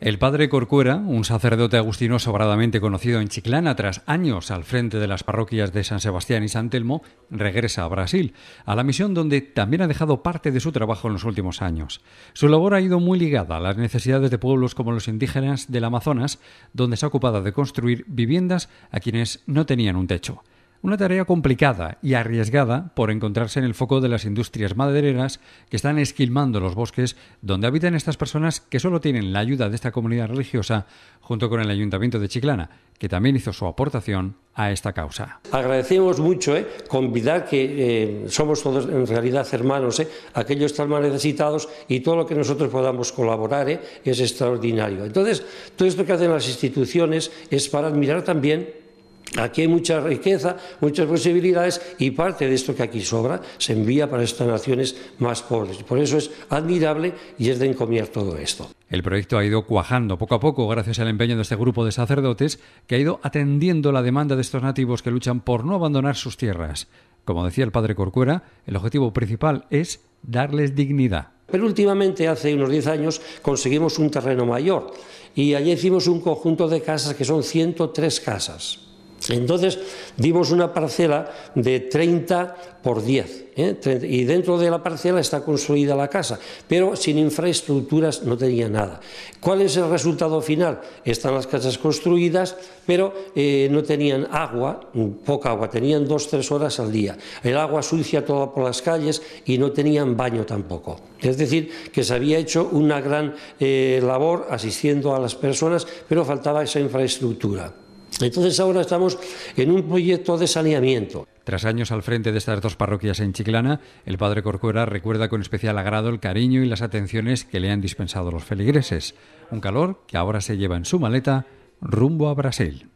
El padre Corcuera, un sacerdote agustino sobradamente conocido en Chiclana tras años al frente de las parroquias de San Sebastián y San Telmo, regresa a Brasil, a la misión donde también ha dejado parte de su trabajo en los últimos años. Su labor ha ido muy ligada a las necesidades de pueblos como los indígenas del Amazonas, donde se ha ocupado de construir viviendas a quienes no tenían un techo. Una tarea complicada y arriesgada por encontrarse en el foco de las industrias madereras que están esquilmando los bosques donde habitan estas personas que solo tienen la ayuda de esta comunidad religiosa junto con el ayuntamiento de Chiclana, que también hizo su aportación a esta causa. Agradecemos mucho eh, convidar que eh, somos todos en realidad hermanos, eh, aquellos tan mal necesitados y todo lo que nosotros podamos colaborar eh, es extraordinario. Entonces, todo esto que hacen las instituciones es para admirar también Aquí hay mucha riqueza, muchas posibilidades y parte de esto que aquí sobra se envía para estas naciones más pobres. Por eso es admirable y es de encomiar todo esto. El proyecto ha ido cuajando poco a poco gracias al empeño de este grupo de sacerdotes que ha ido atendiendo la demanda de estos nativos que luchan por no abandonar sus tierras. Como decía el padre Corcuera, el objetivo principal es darles dignidad. Pero últimamente, hace unos 10 años, conseguimos un terreno mayor y allí hicimos un conjunto de casas que son 103 casas entonces dimos una parcela de 30 por 10 ¿eh? y dentro de la parcela está construida la casa, pero sin infraestructuras no tenía nada. ¿Cuál es el resultado final? Están las casas construidas, pero eh, no tenían agua, poca agua, tenían dos, tres horas al día. El agua sucia toda por las calles y no tenían baño tampoco. Es decir, que se había hecho una gran eh, labor asistiendo a las personas, pero faltaba esa infraestructura. Entonces ahora estamos en un proyecto de saneamiento. Tras años al frente de estas dos parroquias en Chiclana, el padre Corcuera recuerda con especial agrado el cariño y las atenciones que le han dispensado los feligreses. Un calor que ahora se lleva en su maleta rumbo a Brasil.